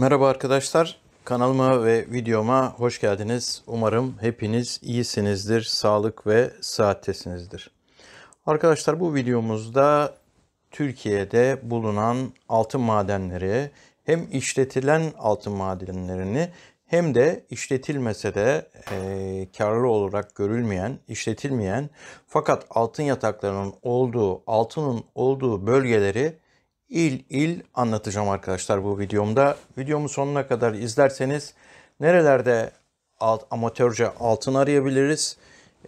Merhaba arkadaşlar. Kanalıma ve videoma hoş geldiniz. Umarım hepiniz iyisinizdir, sağlık ve sıhhattesinizdir. Arkadaşlar bu videomuzda Türkiye'de bulunan altın madenleri hem işletilen altın madenlerini hem de işletilmese de e, karlı olarak görülmeyen, işletilmeyen fakat altın yataklarının olduğu, altının olduğu bölgeleri il il anlatacağım arkadaşlar bu videomda. Videomu sonuna kadar izlerseniz nerelerde alt, amatörce altın arayabiliriz.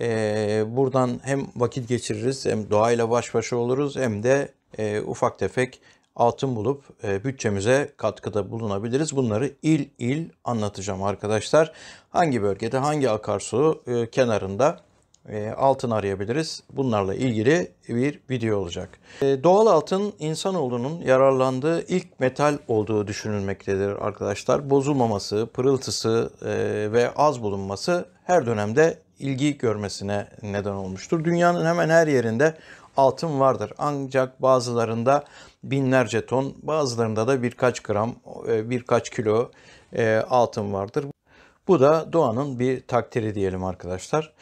Ee, buradan hem vakit geçiririz hem doğayla baş başa oluruz hem de e, ufak tefek altın bulup e, bütçemize katkıda bulunabiliriz. Bunları il il anlatacağım arkadaşlar. Hangi bölgede hangi akarsu e, kenarında ee, altın arayabiliriz. Bunlarla ilgili bir video olacak. Ee, doğal altın insanoğlunun yararlandığı ilk metal olduğu düşünülmektedir arkadaşlar. Bozulmaması, pırıltısı e, ve az bulunması her dönemde ilgi görmesine neden olmuştur. Dünyanın hemen her yerinde altın vardır. Ancak bazılarında binlerce ton, bazılarında da birkaç gram, e, birkaç kilo e, altın vardır. Bu da doğanın bir takdiri diyelim arkadaşlar.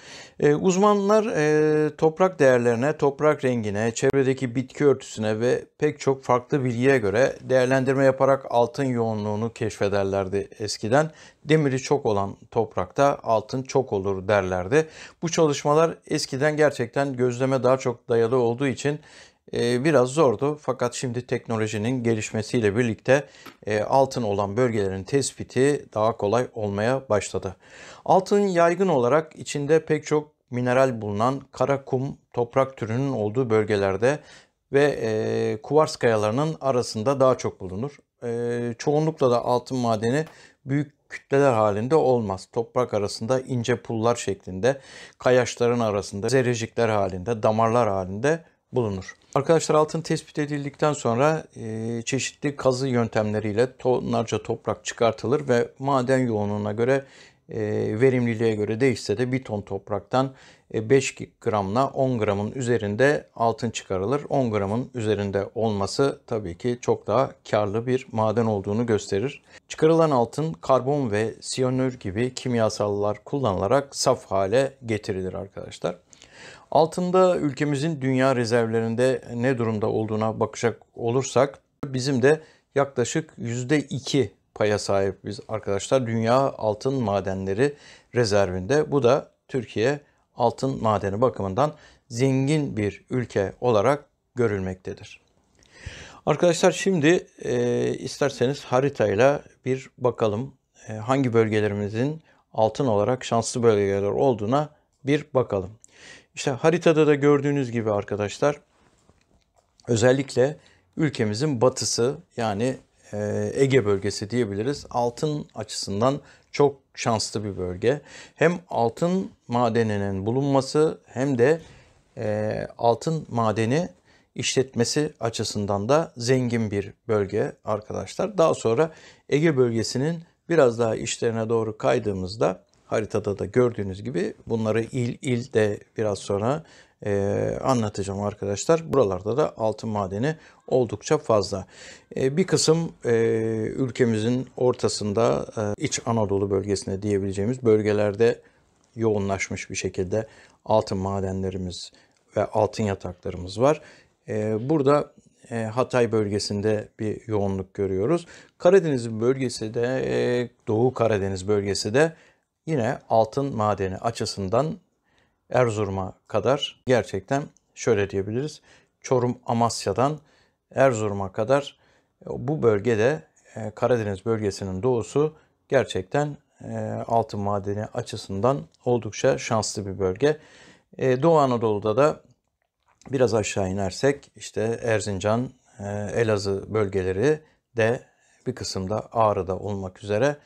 Ee, uzmanlar e, toprak değerlerine, toprak rengine, çevredeki bitki örtüsüne ve pek çok farklı bilgiye göre değerlendirme yaparak altın yoğunluğunu keşfederlerdi eskiden. Demiri çok olan toprakta altın çok olur derlerdi. Bu çalışmalar eskiden gerçekten gözleme daha çok dayalı olduğu için ee, biraz zordu. Fakat şimdi teknolojinin gelişmesiyle birlikte e, altın olan bölgelerin tespiti daha kolay olmaya başladı. Altın yaygın olarak içinde pek çok mineral bulunan kara kum toprak türünün olduğu bölgelerde ve e, kuvars kayalarının arasında daha çok bulunur. E, çoğunlukla da altın madeni büyük kütleler halinde olmaz. Toprak arasında ince pullar şeklinde, kayaçların arasında, zerrecikler halinde, damarlar halinde bulunur. Arkadaşlar altın tespit edildikten sonra e, çeşitli kazı yöntemleriyle tonlarca toprak çıkartılır ve maden yoğunluğuna göre e, verimliliğe göre değişse de bir ton topraktan 5 e, gramla 10 gramın üzerinde altın çıkarılır. 10 gramın üzerinde olması tabii ki çok daha karlı bir maden olduğunu gösterir. Çıkarılan altın karbon ve siyanür gibi kimyasallar kullanılarak saf hale getirilir arkadaşlar. Altında ülkemizin dünya rezervlerinde ne durumda olduğuna bakacak olursak bizim de yaklaşık %2 paya sahip biz arkadaşlar dünya altın madenleri rezervinde. Bu da Türkiye altın madeni bakımından zengin bir ülke olarak görülmektedir. Arkadaşlar şimdi e, isterseniz haritayla bir bakalım e, hangi bölgelerimizin altın olarak şanslı bölgeler olduğuna bir bakalım. İşte haritada da gördüğünüz gibi arkadaşlar özellikle ülkemizin batısı yani e, Ege bölgesi diyebiliriz. Altın açısından çok şanslı bir bölge. Hem altın madeninin bulunması hem de e, altın madeni işletmesi açısından da zengin bir bölge arkadaşlar. Daha sonra Ege bölgesinin biraz daha işlerine doğru kaydığımızda haritada da gördüğünüz gibi bunları il il de biraz sonra e, anlatacağım arkadaşlar. Buralarda da altın madeni oldukça fazla. E, bir kısım e, ülkemizin ortasında e, İç Anadolu bölgesinde diyebileceğimiz bölgelerde yoğunlaşmış bir şekilde altın madenlerimiz ve altın yataklarımız var. E, burada e, Hatay bölgesinde bir yoğunluk görüyoruz. Karadeniz bölgesi de e, Doğu Karadeniz bölgesi de yine altın madeni açısından Erzurum'a kadar gerçekten şöyle diyebiliriz. Çorum Amasya'dan Erzurum'a kadar e, bu bölgede e, Karadeniz bölgesinin doğusu gerçekten e, altın madeni açısından oldukça şanslı bir bölge. Doğu Anadolu'da da biraz aşağı inersek işte Erzincan, Elazığ bölgeleri de bir kısımda Ağrı'da olmak üzere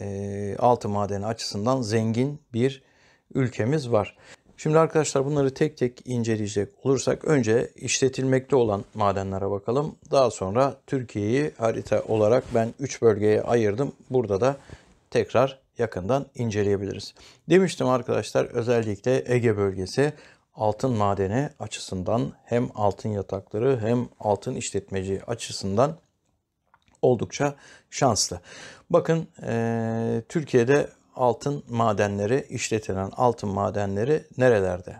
e, altı madeni açısından zengin bir ülkemiz var. Şimdi arkadaşlar bunları tek tek inceleyecek olursak önce işletilmekte olan madenlere bakalım. Daha sonra Türkiye'yi harita olarak ben 3 bölgeye ayırdım. Burada da tekrar yakından inceleyebiliriz. Demiştim arkadaşlar özellikle Ege bölgesi altın madeni açısından hem altın yatakları hem altın işletmeci açısından oldukça şanslı. Bakın e, Türkiye'de altın madenleri işletilen altın madenleri nerelerde?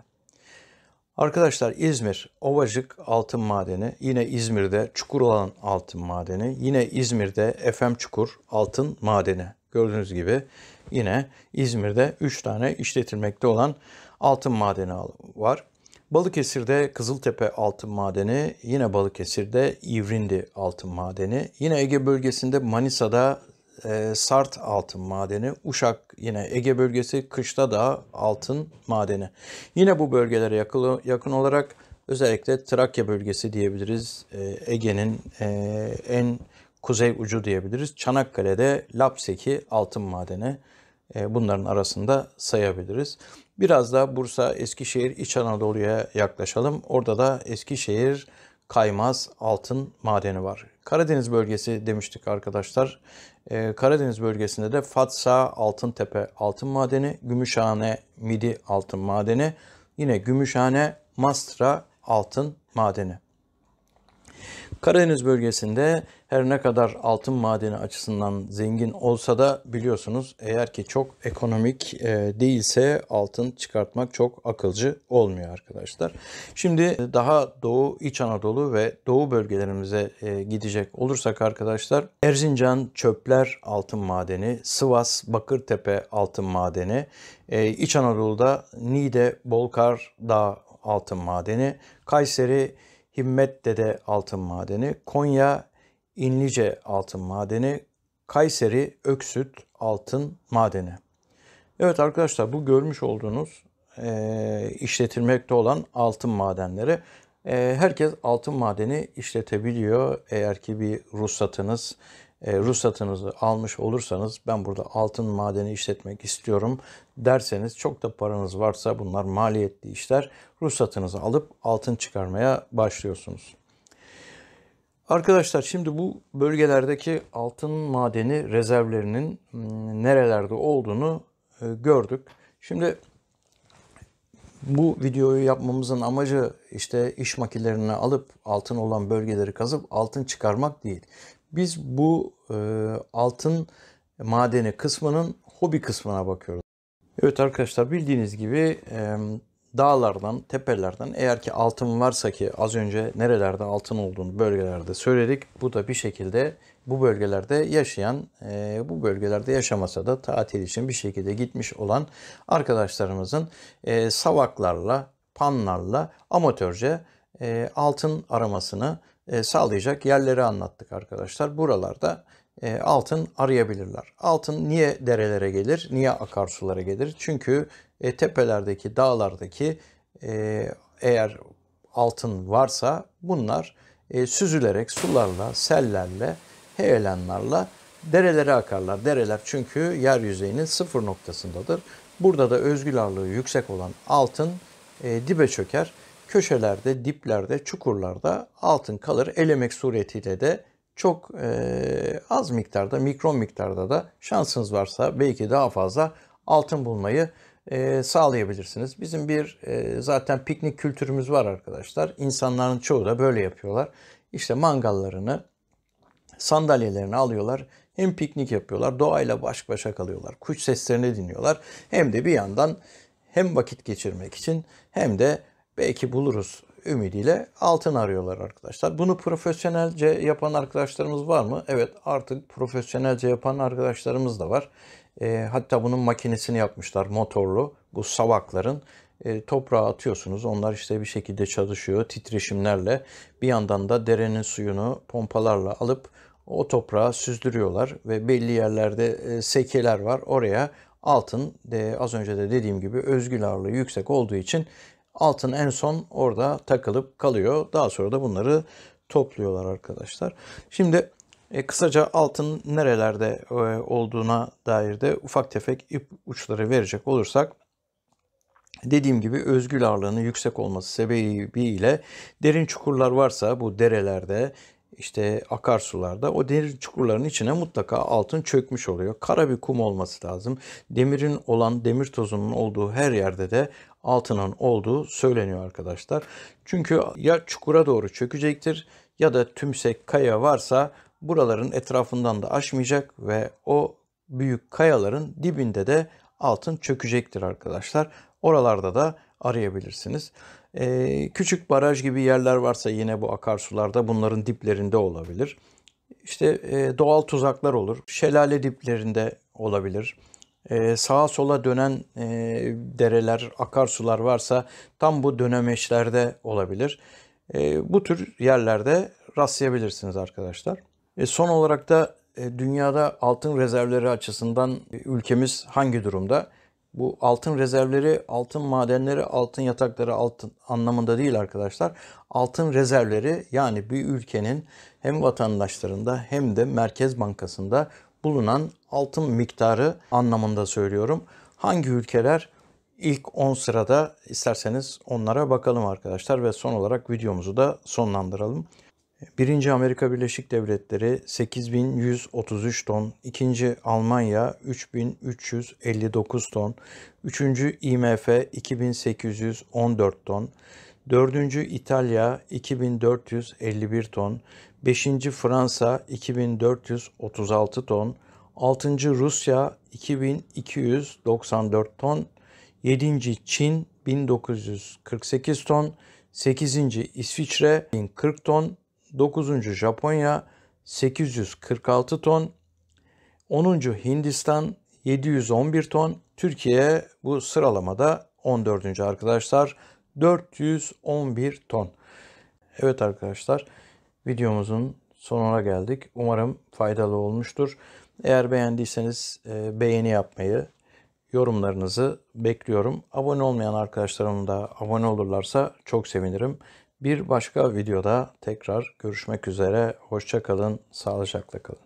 Arkadaşlar İzmir Ovacık Altın Madeni, yine İzmir'de Çukuroğlan Altın Madeni, yine İzmir'de FM Çukur Altın Madeni. Gördüğünüz gibi yine İzmir'de 3 tane işletilmekte olan altın madeni var. Balıkesir'de Kızıltepe altın madeni, yine Balıkesir'de İvrindi altın madeni, yine Ege bölgesinde Manisa'da e, Sart altın madeni, Uşak yine Ege bölgesi, kışta da altın madeni. Yine bu bölgelere yakın, yakın olarak özellikle Trakya bölgesi diyebiliriz. E, Ege'nin e, en kuzey ucu diyebiliriz. Çanakkale'de Lapseki altın madeni e, bunların arasında sayabiliriz. Biraz da Bursa, Eskişehir, İç Anadolu'ya yaklaşalım. Orada da Eskişehir kaymaz altın madeni var. Karadeniz bölgesi demiştik arkadaşlar. Ee, Karadeniz bölgesinde de Fatsa Altın Tepe altın madeni, Gümüşhane Midi altın madeni, yine Gümüşhane Mastra altın madeni. Karadeniz bölgesinde her ne kadar altın madeni açısından zengin olsa da biliyorsunuz eğer ki çok ekonomik e, değilse altın çıkartmak çok akılcı olmuyor arkadaşlar. Şimdi daha doğu İç Anadolu ve doğu bölgelerimize e, gidecek olursak arkadaşlar Erzincan çöpler altın madeni, Sivas Bakırtepe altın madeni, e, İç Anadolu'da Niğde Bolkar Dağ altın madeni, Kayseri Himmet Dede altın madeni, Konya İnlice altın madeni, Kayseri Öksüt altın madeni. Evet arkadaşlar bu görmüş olduğunuz e, işletilmekte olan altın madenleri. E, herkes altın madeni işletebiliyor eğer ki bir ruhsatınız e, ruhsatınızı almış olursanız ben burada altın madeni işletmek istiyorum derseniz çok da paranız varsa bunlar maliyetli işler. Ruhsatınızı alıp altın çıkarmaya başlıyorsunuz. Arkadaşlar şimdi bu bölgelerdeki altın madeni rezervlerinin hmm, nerelerde olduğunu e, gördük. Şimdi bu videoyu yapmamızın amacı işte iş makinelerini alıp altın olan bölgeleri kazıp altın çıkarmak değil. Biz bu e, altın madeni kısmının hobi kısmına bakıyoruz. Evet arkadaşlar bildiğiniz gibi e, dağlardan, tepelerden eğer ki altın varsa ki az önce nerelerde altın olduğunu bölgelerde söyledik. Bu da bir şekilde bu bölgelerde yaşayan, e, bu bölgelerde yaşamasa da tatil için bir şekilde gitmiş olan arkadaşlarımızın e, savaklarla, panlarla amatörce e, altın aramasını e, sağlayacak yerleri anlattık arkadaşlar. Buralarda e, altın arayabilirler. Altın niye derelere gelir, niye akarsulara gelir? Çünkü e, tepelerdeki, dağlardaki eğer altın varsa bunlar süzülerek sularla, sellerle, heyelanlarla derelere akarlar. Dereler çünkü yer yüzeyinin sıfır noktasındadır. Burada da özgül ağırlığı yüksek olan altın dibe çöker köşelerde, diplerde, çukurlarda altın kalır. Elemek suretiyle de çok e, az miktarda, mikron miktarda da şansınız varsa belki daha fazla altın bulmayı e, sağlayabilirsiniz. Bizim bir e, zaten piknik kültürümüz var arkadaşlar. İnsanların çoğu da böyle yapıyorlar. İşte mangallarını, sandalyelerini alıyorlar. Hem piknik yapıyorlar, doğayla baş başa kalıyorlar. Kuş seslerini dinliyorlar. Hem de bir yandan hem vakit geçirmek için hem de belki buluruz ümidiyle altın arıyorlar arkadaşlar. Bunu profesyonelce yapan arkadaşlarımız var mı? Evet artık profesyonelce yapan arkadaşlarımız da var. E, hatta bunun makinesini yapmışlar motorlu bu savakların. E, toprağa atıyorsunuz. Onlar işte bir şekilde çalışıyor titreşimlerle. Bir yandan da derenin suyunu pompalarla alıp o toprağa süzdürüyorlar ve belli yerlerde e, sekeler var. Oraya altın de, az önce de dediğim gibi özgül ağırlığı yüksek olduğu için Altın en son orada takılıp kalıyor. Daha sonra da bunları topluyorlar arkadaşlar. Şimdi e, kısaca altın nerelerde e, olduğuna dair de ufak tefek ip uçları verecek olursak Dediğim gibi özgül ağırlığının yüksek olması sebebiyle derin çukurlar varsa bu derelerde işte akarsularda o demir çukurlarının içine mutlaka altın çökmüş oluyor. Kara bir kum olması lazım. Demirin olan demir tozunun olduğu her yerde de altının olduğu söyleniyor arkadaşlar. Çünkü ya çukura doğru çökecektir ya da tümsek kaya varsa buraların etrafından da aşmayacak ve o büyük kayaların dibinde de altın çökecektir arkadaşlar. Oralarda da arayabilirsiniz. Ee, küçük baraj gibi yerler varsa yine bu akarsularda bunların diplerinde olabilir. İşte e, doğal tuzaklar olur. Şelale diplerinde olabilir. Ee, sağa sola dönen e, dereler, akarsular varsa tam bu dönemeçlerde olabilir. E, bu tür yerlerde rastlayabilirsiniz arkadaşlar. E, son olarak da e, dünyada altın rezervleri açısından e, ülkemiz hangi durumda? Bu altın rezervleri, altın madenleri, altın yatakları altın anlamında değil arkadaşlar. Altın rezervleri yani bir ülkenin hem vatandaşlarında hem de Merkez Bankası'nda bulunan altın miktarı anlamında söylüyorum. Hangi ülkeler ilk 10 sırada isterseniz onlara bakalım arkadaşlar ve son olarak videomuzu da sonlandıralım. 1. Amerika Birleşik Devletleri 8133 ton, 2. Almanya 3359 ton, 3. IMF 2814 ton, 4. İtalya 2451 ton, 5. Fransa 2436 ton, 6. Rusya 2294 ton, 7. Çin 1948 ton, 8. İsviçre 1040 ton, 9. Japonya 846 ton, 10. Hindistan 711 ton, Türkiye bu sıralamada 14. arkadaşlar 411 ton. Evet arkadaşlar videomuzun sonuna geldik. Umarım faydalı olmuştur. Eğer beğendiyseniz e, beğeni yapmayı, yorumlarınızı bekliyorum. Abone olmayan arkadaşlarım da abone olurlarsa çok sevinirim. Bir başka videoda tekrar görüşmek üzere. Hoşçakalın, sağlıcakla kalın.